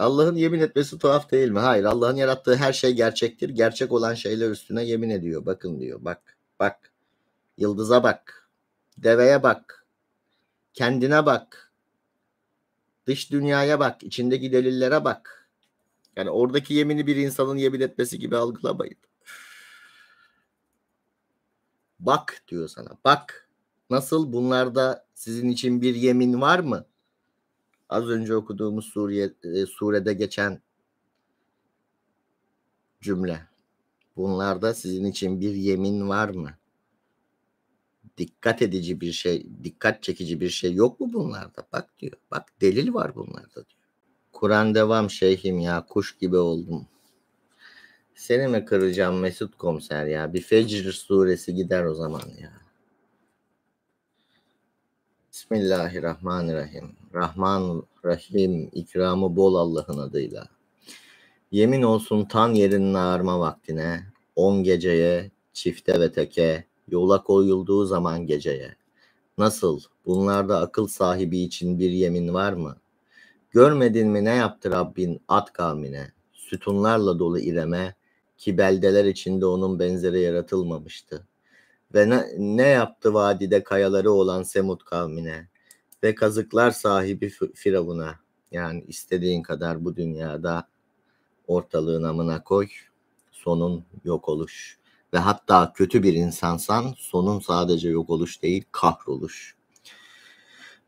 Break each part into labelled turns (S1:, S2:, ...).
S1: Allah'ın yemin etmesi tuhaf değil mi? Hayır. Allah'ın yarattığı her şey gerçektir. Gerçek olan şeyler üstüne yemin ediyor. Bakın diyor. Bak. Bak. Yıldıza bak. Deveye bak. Kendine bak. Dış dünyaya bak. içindeki delillere bak. Yani oradaki yemini bir insanın yemin etmesi gibi algılamayın. Bak diyor sana. Bak. Nasıl bunlarda sizin için bir yemin var mı? az önce okuduğumuz Suriye, e, surede geçen cümle. Bunlarda sizin için bir yemin var mı? Dikkat edici bir şey, dikkat çekici bir şey yok mu bunlarda? Bak diyor. Bak delil var bunlarda diyor. Kur'an devam şeyhim ya kuş gibi oldum. Seni mi kıracağım Mesut komiser ya? Bir Fecr suresi gider o zaman ya. Bismillahirrahmanirrahim. Rahman Rahim ikramı bol Allah'ın adıyla. Yemin olsun tan yerinin ağarma vaktine, on geceye, çifte ve teke, yola koyulduğu zaman geceye. Nasıl? Bunlarda akıl sahibi için bir yemin var mı? Görmedin mi ne yaptı Rabbin at kavmine? Sütunlarla dolu ireme ki beldeler içinde onun benzeri yaratılmamıştı. Ve ne, ne yaptı vadide kayaları olan Semut kavmine ve kazıklar sahibi Firavun'a. Yani istediğin kadar bu dünyada ortalığın amına koy. Sonun yok oluş. Ve hatta kötü bir insansan sonun sadece yok oluş değil kahroluş.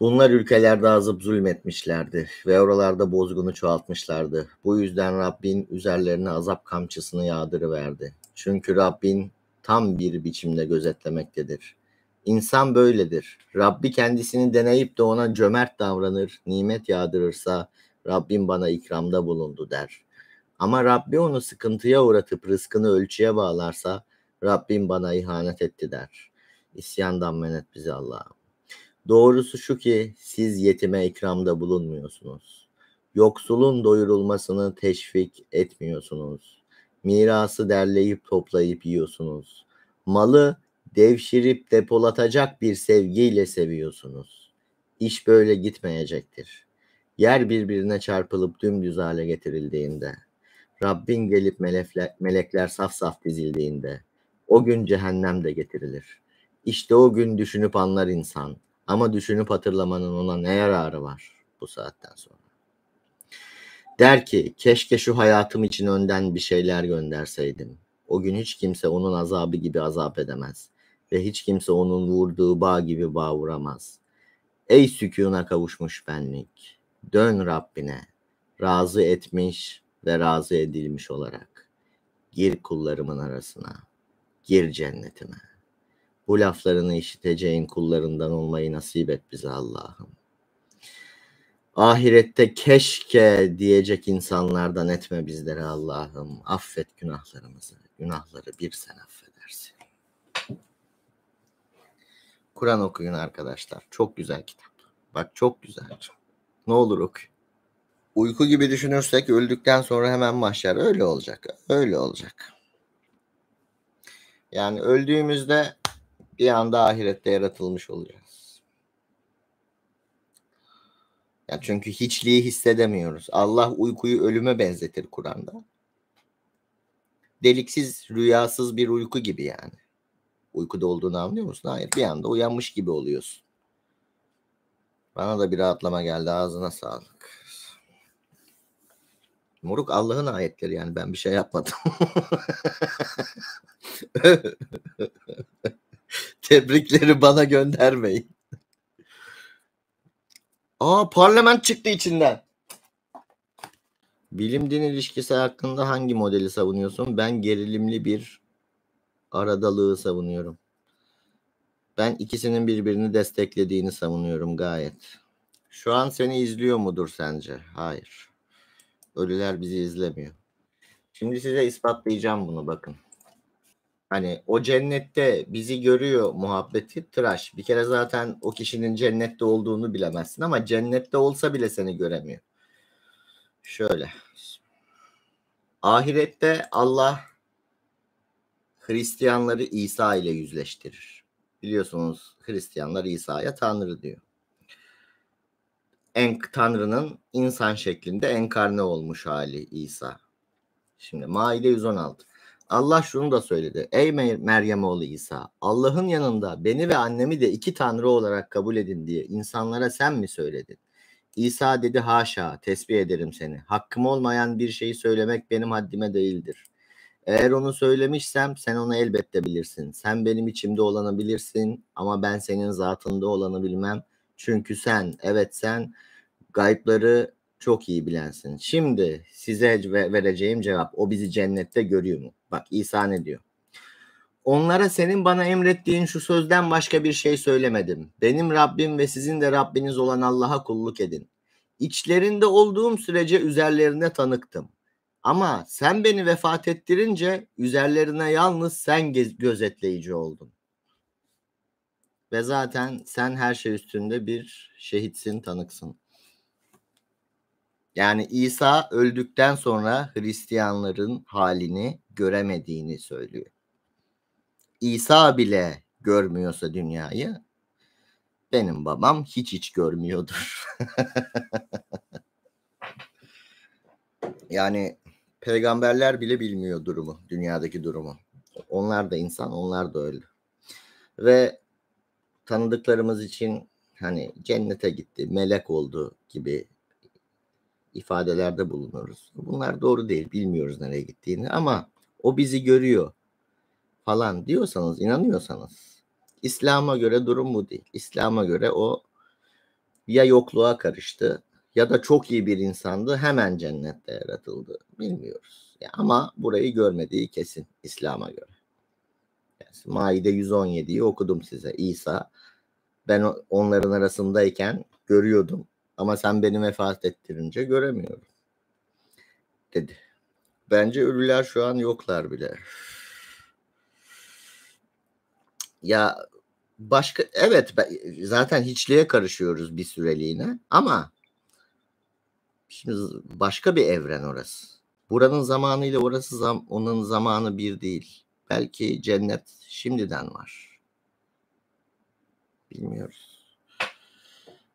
S1: Bunlar ülkelerde azıp zulmetmişlerdi ve oralarda bozgunu çoğaltmışlardı. Bu yüzden Rabbin üzerlerine azap kamçısını yağdırıverdi. Çünkü Rabbin tam bir biçimde gözetlemektedir. İnsan böyledir. Rabbi kendisini deneyip de ona cömert davranır, nimet yağdırırsa Rabbim bana ikramda bulundu der. Ama Rabbi onu sıkıntıya uğratıp rızkını ölçüye bağlarsa Rabbim bana ihanet etti der. İsyandan menet bizi Allah'ım. Doğrusu şu ki siz yetime ikramda bulunmuyorsunuz. Yoksulun doyurulmasını teşvik etmiyorsunuz Mirası derleyip toplayıp yiyorsunuz. Malı devşirip depolatacak bir sevgiyle seviyorsunuz. İş böyle gitmeyecektir. Yer birbirine çarpılıp dümdüz hale getirildiğinde, Rabbin gelip melekler, melekler saf saf dizildiğinde, o gün cehennem de getirilir. İşte o gün düşünüp anlar insan. Ama düşünüp hatırlamanın ona ne yararı var bu saatten sonra? Der ki keşke şu hayatım için önden bir şeyler gönderseydim. O gün hiç kimse onun azabı gibi azap edemez. Ve hiç kimse onun vurduğu bağ gibi bağ vuramaz. Ey sükuna kavuşmuş benlik. Dön Rabbine. Razı etmiş ve razı edilmiş olarak. Gir kullarımın arasına. Gir cennetime. Bu laflarını işiteceğin kullarından olmayı nasip et bize Allah'ım. Ahirette keşke diyecek insanlardan etme bizleri Allah'ım. Affet günahlarımızı. Günahları bir sen affedersin. Kur'an okuyun arkadaşlar. Çok güzel kitap. Bak çok güzel. Ne olur okuyun. Uyku gibi düşünürsek öldükten sonra hemen mahşer. Öyle olacak. Öyle olacak. Yani öldüğümüzde bir anda ahirette yaratılmış olacağız. Ya çünkü hiçliği hissedemiyoruz. Allah uykuyu ölüme benzetir Kur'an'da. Deliksiz, rüyasız bir uyku gibi yani. Uykuda olduğunu anlıyor musun? Hayır. Bir anda uyanmış gibi oluyorsun. Bana da bir rahatlama geldi. Ağzına sağlık. Moruk Allah'ın ayetleri yani ben bir şey yapmadım. Tebrikleri bana göndermeyin. Aa parlament çıktı içinden. Bilim din ilişkisi hakkında hangi modeli savunuyorsun? Ben gerilimli bir aradalığı savunuyorum. Ben ikisinin birbirini desteklediğini savunuyorum gayet. Şu an seni izliyor mudur sence? Hayır. Ölüler bizi izlemiyor. Şimdi size ispatlayacağım bunu bakın. Hani o cennette bizi görüyor muhabbeti tıraş. Bir kere zaten o kişinin cennette olduğunu bilemezsin ama cennette olsa bile seni göremiyor. Şöyle. Ahirette Allah Hristiyanları İsa ile yüzleştirir. Biliyorsunuz Hristiyanlar İsa'ya Tanrı diyor. En, Tanrı'nın insan şeklinde enkarne olmuş hali İsa. Şimdi Maide 116. Allah şunu da söyledi. Ey Meryem oğlu İsa, Allah'ın yanında beni ve annemi de iki tanrı olarak kabul edin diye insanlara sen mi söyledin? İsa dedi haşa tesbih ederim seni. Hakkım olmayan bir şeyi söylemek benim haddime değildir. Eğer onu söylemişsem sen onu elbette bilirsin. Sen benim içimde olanı bilirsin ama ben senin zatında olanı bilmem. Çünkü sen, evet sen gaybları çok iyi bilensin. Şimdi size vereceğim cevap o bizi cennette görüyor mu? Bak İsa ne diyor? Onlara senin bana emrettiğin şu sözden başka bir şey söylemedim. Benim Rabbim ve sizin de Rabbiniz olan Allah'a kulluk edin. İçlerinde olduğum sürece üzerlerine tanıktım. Ama sen beni vefat ettirince üzerlerine yalnız sen gözetleyici oldun. Ve zaten sen her şey üstünde bir şehitsin, tanıksın. Yani İsa öldükten sonra Hristiyanların halini göremediğini söylüyor. İsa bile görmüyorsa dünyayı benim babam hiç hiç görmüyordur. yani peygamberler bile bilmiyor durumu, dünyadaki durumu. Onlar da insan, onlar da öldü Ve tanıdıklarımız için hani cennete gitti, melek oldu gibi ifadelerde bulunuyoruz. Bunlar doğru değil. Bilmiyoruz nereye gittiğini ama o bizi görüyor falan diyorsanız, inanıyorsanız İslam'a göre durum bu değil. İslam'a göre o ya yokluğa karıştı ya da çok iyi bir insandı hemen cennette yaratıldı. Bilmiyoruz. Ya ama burayı görmediği kesin İslam'a göre. Yani Maide 117'yi okudum size. İsa ben onların arasındayken görüyordum ama sen beni vefat ettirince göremiyorum. Dedi. Bence ölüler şu an yoklar bile. Ya başka evet zaten hiçliğe karışıyoruz bir süreliğine ama şimdi başka bir evren orası. Buranın zamanı ile orası zam, onun zamanı bir değil. Belki cennet şimdiden var. Bilmiyoruz.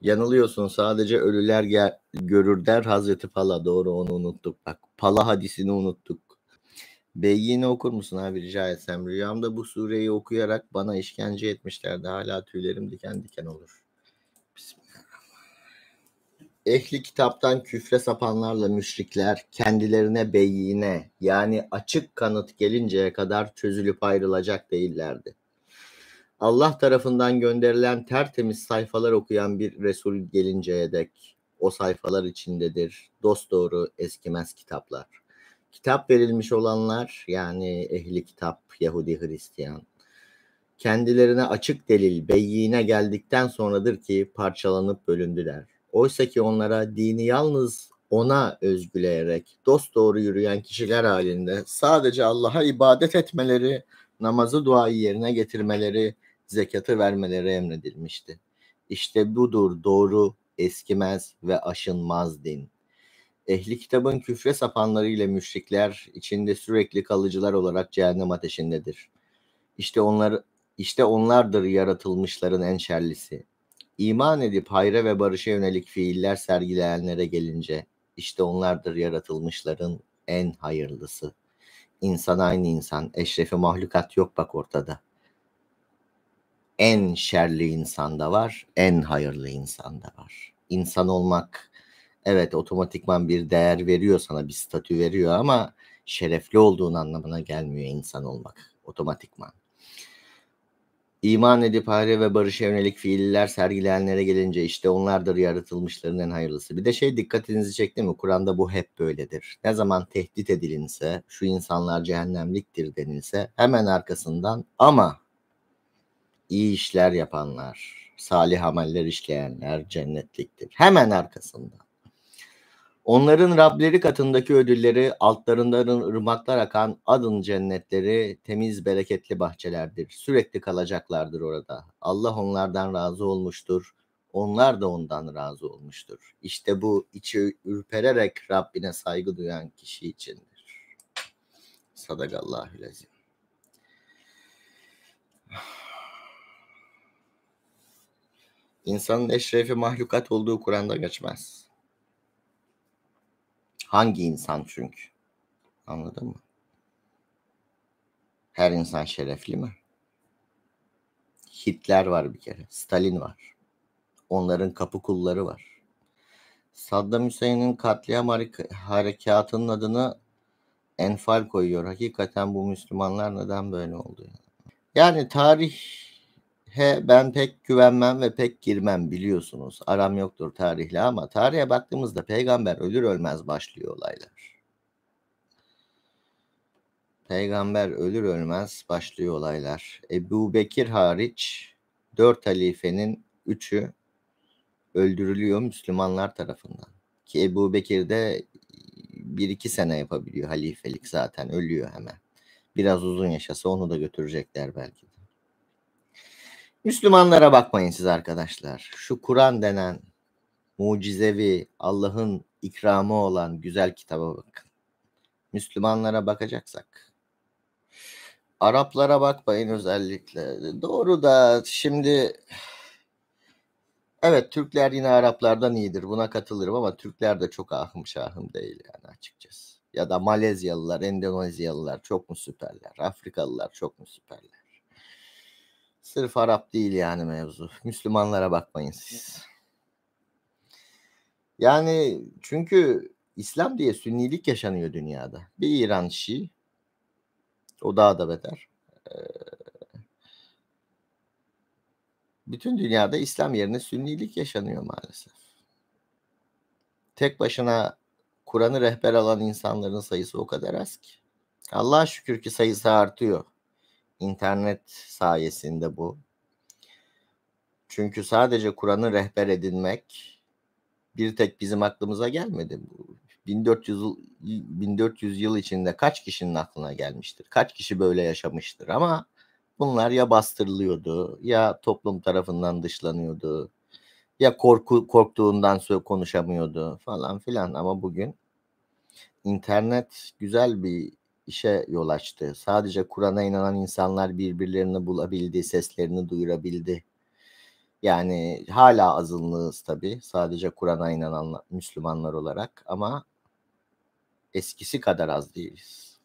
S1: Yanılıyorsun sadece ölüler gel, görür der Hazreti Pala. Doğru onu unuttuk bak. Pala hadisini unuttuk. Beyini okur musun abi rica etsem? Rüyamda bu sureyi okuyarak bana işkence etmişlerdi. Hala tüylerim diken diken olur. Ehli kitaptan küfre sapanlarla müşrikler kendilerine beyine yani açık kanıt gelinceye kadar çözülüp ayrılacak değillerdi. Allah tarafından gönderilen tertemiz sayfalar okuyan bir Resul gelinceye dek o sayfalar içindedir Dost doğru eskimez kitaplar. Kitap verilmiş olanlar yani ehli kitap Yahudi Hristiyan kendilerine açık delil beyine geldikten sonradır ki parçalanıp bölündüler. Oysa ki onlara dini yalnız ona özgüleyerek dost doğru yürüyen kişiler halinde sadece Allah'a ibadet etmeleri, namazı duayı yerine getirmeleri, zekatı vermeleri emredilmişti. İşte budur doğru, eskimez ve aşınmaz din. Ehli kitabın küfre sapanları ile müşrikler içinde sürekli kalıcılar olarak cehennem ateşindedir. İşte onlar işte onlardır yaratılmışların en şerlisi. İman edip hayra ve barışa yönelik fiiller sergileyenlere gelince işte onlardır yaratılmışların en hayırlısı. İnsan aynı insan, eşrefi mahlukat yok bak ortada.'' en şerli insanda var, en hayırlı insanda var. İnsan olmak evet otomatikman bir değer veriyor sana, bir statü veriyor ama şerefli olduğun anlamına gelmiyor insan olmak otomatikman. İman edip hayre ve barışa yönelik fiiller sergileyenlere gelince işte onlardır yaratılmışların en hayırlısı. Bir de şey dikkatinizi çekti mi? Kur'an'da bu hep böyledir. Ne zaman tehdit edilinse, şu insanlar cehennemliktir denilse hemen arkasından ama iyi işler yapanlar, salih ameller işleyenler cennetliktir. Hemen arkasında. Onların Rableri katındaki ödülleri altlarından ırmaklar akan adın cennetleri temiz bereketli bahçelerdir. Sürekli kalacaklardır orada. Allah onlardan razı olmuştur. Onlar da ondan razı olmuştur. İşte bu içi ürpererek Rabbine saygı duyan kişi içindir. Sadakallahülezim. İnsanın eşrefi mahlukat olduğu Kur'an'da geçmez. Hangi insan çünkü? Anladın mı? Her insan şerefli mi? Hitler var bir kere. Stalin var. Onların kapı kulları var. Saddam Hüseyin'in katliam harekatının adını enfal koyuyor. Hakikaten bu Müslümanlar neden böyle oldu? Yani, yani tarih he ben pek güvenmem ve pek girmem biliyorsunuz. Aram yoktur tarihle ama tarihe baktığımızda peygamber ölür ölmez başlıyor olaylar. Peygamber ölür ölmez başlıyor olaylar. Ebu Bekir hariç dört halifenin üçü öldürülüyor Müslümanlar tarafından. Ki Ebu Bekir de bir iki sene yapabiliyor halifelik zaten ölüyor hemen. Biraz uzun yaşasa onu da götürecekler belki. Müslümanlara bakmayın siz arkadaşlar. Şu Kur'an denen mucizevi Allah'ın ikramı olan güzel kitaba bakın. Müslümanlara bakacaksak. Araplara bakmayın özellikle. Doğru da şimdi evet Türkler yine Araplardan iyidir. Buna katılırım ama Türkler de çok ahım şahım değil yani açıkçası. Ya da Malezyalılar, Endonezyalılar çok mu süperler? Afrikalılar çok mu süperler? Sırf Arap değil yani mevzu. Müslümanlara bakmayın siz. Yani çünkü İslam diye sünnilik yaşanıyor dünyada. Bir İran Şii, o daha da beter. Ee, bütün dünyada İslam yerine sünnilik yaşanıyor maalesef. Tek başına Kur'an'ı rehber alan insanların sayısı o kadar az ki. Allah'a şükür ki sayısı artıyor internet sayesinde bu. Çünkü sadece Kur'an'ı rehber edinmek bir tek bizim aklımıza gelmedi. 1400 1400 yıl içinde kaç kişinin aklına gelmiştir? Kaç kişi böyle yaşamıştır? Ama bunlar ya bastırılıyordu, ya toplum tarafından dışlanıyordu, ya korku korktuğundan sonra konuşamıyordu falan filan. Ama bugün internet güzel bir işe yol açtı. Sadece Kur'an'a inanan insanlar birbirlerini bulabildi, seslerini duyurabildi. Yani hala azınlığız tabii. Sadece Kur'an'a inanan Müslümanlar olarak ama eskisi kadar az değiliz.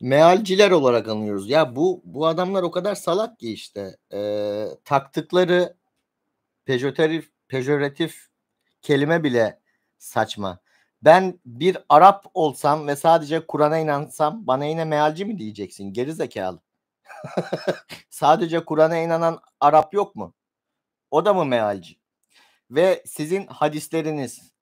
S1: Mealciler olarak anıyoruz. Ya bu bu adamlar o kadar salak ki işte e, taktıkları pejoratif, pejoratif kelime bile saçma ben bir Arap olsam ve sadece Kur'an'a inansam bana yine mealci mi diyeceksin geri zekalı? sadece Kur'an'a inanan Arap yok mu? O da mı mealci? Ve sizin hadisleriniz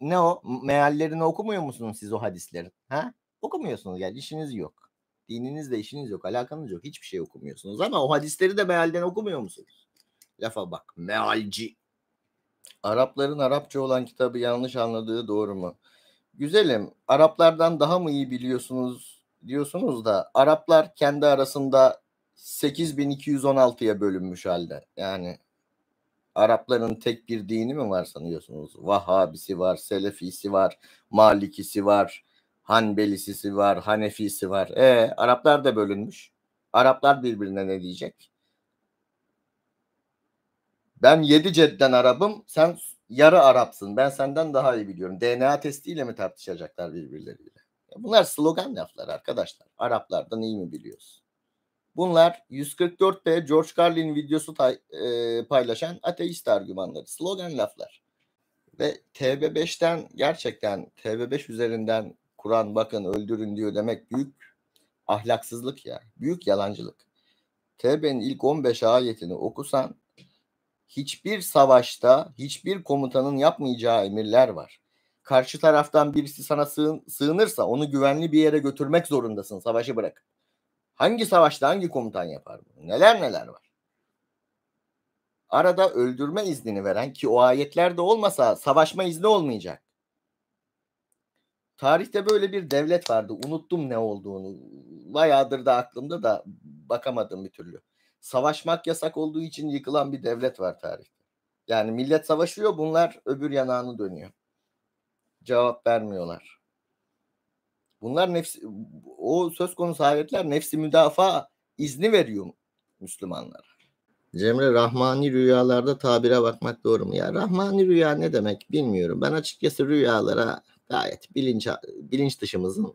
S1: ne o? Meallerini okumuyor musunuz siz o hadislerin? Ha? Okumuyorsunuz yani işiniz yok. Dininizle işiniz yok, alakanız yok. Hiçbir şey okumuyorsunuz ama o hadisleri de mealden okumuyor musunuz? Lafa bak. Mealci. Arapların Arapça olan kitabı yanlış anladığı doğru mu? Güzelim, Araplardan daha mı iyi biliyorsunuz diyorsunuz da Araplar kendi arasında 8216'ya bölünmüş halde. Yani Arapların tek bir dini mi var sanıyorsunuz? Vahabisi var, Selefisi var, Malikisi var, Hanbelisisi var, Hanefisi var. E Araplar da bölünmüş. Araplar birbirine ne diyecek? Ben yedi cedden Arap'ım. Sen yarı Arapsın. Ben senden daha iyi biliyorum. DNA testiyle mi tartışacaklar birbirleriyle? Bunlar slogan laflar arkadaşlar. Araplardan iyi mi biliyoruz? Bunlar 144B George Carlin videosu tay- e, paylaşan ateist argümanları. Slogan laflar. Ve TB5'ten gerçekten TB5 üzerinden Kur'an bakın öldürün diyor demek büyük ahlaksızlık ya. Büyük yalancılık. TB'nin ilk 15 ayetini okusan hiçbir savaşta hiçbir komutanın yapmayacağı emirler var. Karşı taraftan birisi sana sığın, sığınırsa onu güvenli bir yere götürmek zorundasın savaşı bırak. Hangi savaşta hangi komutan yapar bunu? Neler neler var. Arada öldürme iznini veren ki o ayetlerde olmasa savaşma izni olmayacak. Tarihte böyle bir devlet vardı. Unuttum ne olduğunu. Bayağıdır da aklımda da bakamadım bir türlü savaşmak yasak olduğu için yıkılan bir devlet var tarihte. Yani millet savaşıyor bunlar öbür yanağını dönüyor. Cevap vermiyorlar. Bunlar nefsi, o söz konusu ayetler nefsi müdafaa izni veriyor Müslümanlar. Cemre Rahmani rüyalarda tabire bakmak doğru mu? Ya Rahmani rüya ne demek bilmiyorum. Ben açıkçası rüyalara gayet bilinç, bilinç dışımızın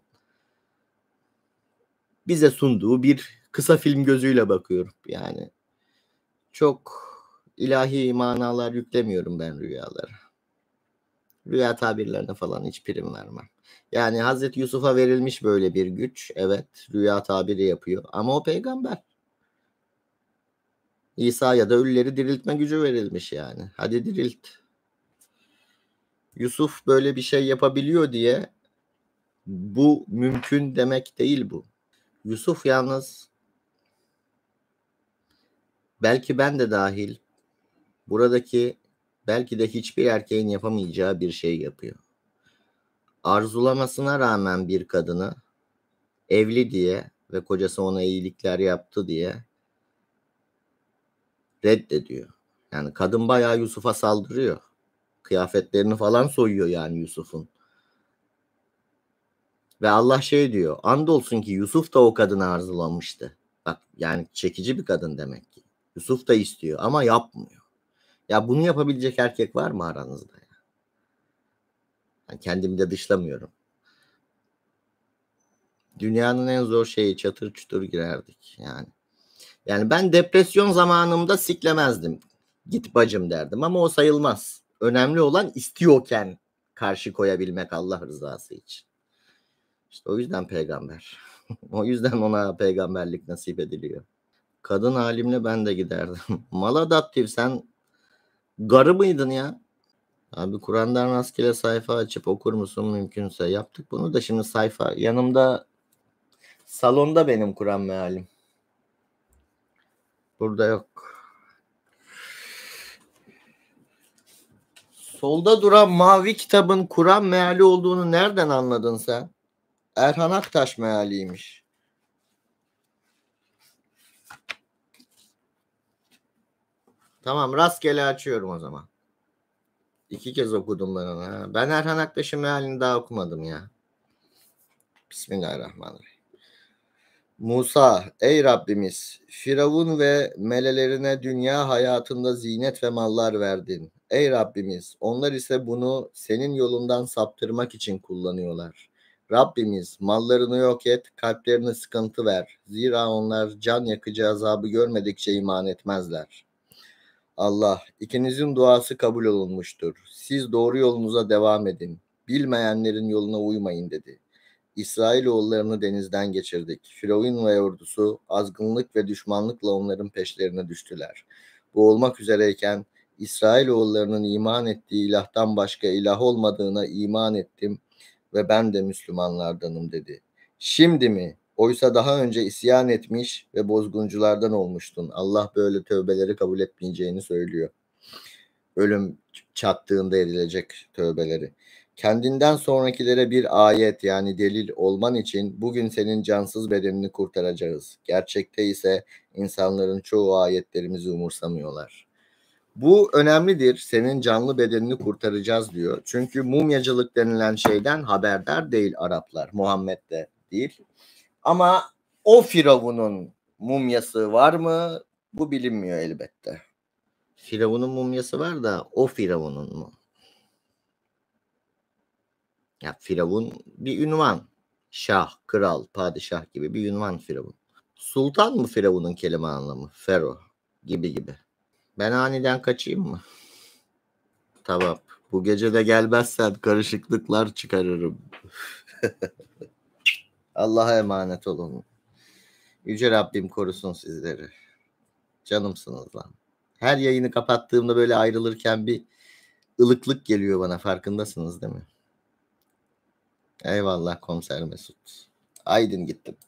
S1: bize sunduğu bir kısa film gözüyle bakıyorum yani. Çok ilahi manalar yüklemiyorum ben rüyalara. Rüya tabirlerine falan hiç prim vermem. Yani Hazreti Yusuf'a verilmiş böyle bir güç. Evet rüya tabiri yapıyor ama o peygamber. İsa ya da ölüleri diriltme gücü verilmiş yani. Hadi dirilt. Yusuf böyle bir şey yapabiliyor diye bu mümkün demek değil bu. Yusuf yalnız belki ben de dahil buradaki belki de hiçbir erkeğin yapamayacağı bir şey yapıyor. Arzulamasına rağmen bir kadını evli diye ve kocası ona iyilikler yaptı diye reddediyor. Yani kadın bayağı Yusuf'a saldırıyor. Kıyafetlerini falan soyuyor yani Yusuf'un. Ve Allah şey diyor. Andolsun ki Yusuf da o kadını arzulamıştı. Bak yani çekici bir kadın demek. Yusuf da istiyor ama yapmıyor. Ya bunu yapabilecek erkek var mı aranızda? Ya? Yani kendimi de dışlamıyorum. Dünyanın en zor şeyi çatır çutur girerdik yani. Yani ben depresyon zamanımda siklemezdim. Git bacım derdim ama o sayılmaz. Önemli olan istiyorken karşı koyabilmek Allah rızası için. İşte o yüzden peygamber. o yüzden ona peygamberlik nasip ediliyor. Kadın halimle ben de giderdim. Maladaptif sen garı mıydın ya? Abi Kur'an'dan rastgele sayfa açıp okur musun mümkünse? Yaptık bunu da şimdi sayfa yanımda salonda benim Kur'an mealim. Burada yok. Solda duran mavi kitabın Kur'an meali olduğunu nereden anladın sen? Erhan Aktaş mealiymiş. Tamam rastgele açıyorum o zaman. İki kez okudum ben onu. Ben Erhan Aktaş'ın mealini daha okumadım ya. Bismillahirrahmanirrahim. Musa, ey Rabbimiz, Firavun ve melelerine dünya hayatında zinet ve mallar verdin. Ey Rabbimiz, onlar ise bunu senin yolundan saptırmak için kullanıyorlar. Rabbimiz, mallarını yok et, kalplerine sıkıntı ver. Zira onlar can yakıcı azabı görmedikçe iman etmezler.'' Allah, ikinizin duası kabul olunmuştur. Siz doğru yolunuza devam edin. Bilmeyenlerin yoluna uymayın dedi. İsrail oğullarını denizden geçirdik. Firavun ve ordusu azgınlık ve düşmanlıkla onların peşlerine düştüler. Bu olmak üzereyken oğullarının iman ettiği ilahtan başka ilah olmadığına iman ettim ve ben de Müslümanlardanım dedi. Şimdi mi Oysa daha önce isyan etmiş ve bozgunculardan olmuştun. Allah böyle tövbeleri kabul etmeyeceğini söylüyor. Ölüm çattığında edilecek tövbeleri. Kendinden sonrakilere bir ayet yani delil olman için bugün senin cansız bedenini kurtaracağız. Gerçekte ise insanların çoğu ayetlerimizi umursamıyorlar. Bu önemlidir. Senin canlı bedenini kurtaracağız diyor. Çünkü mumyacılık denilen şeyden haberdar değil Araplar. Muhammed de değil. Ama o firavunun mumyası var mı? Bu bilinmiyor elbette. Firavunun mumyası var da o firavunun mu? Ya firavun bir ünvan. Şah, kral, padişah gibi bir ünvan firavun. Sultan mı firavunun kelime anlamı? Fero gibi gibi. Ben aniden kaçayım mı? Tamam. Bu gece de gelmezsen karışıklıklar çıkarırım. Allah'a emanet olun. Yüce Rabbim korusun sizleri. Canımsınız lan. Her yayını kapattığımda böyle ayrılırken bir ılıklık geliyor bana farkındasınız değil mi? Eyvallah komiser Mesut. Aydın gittim.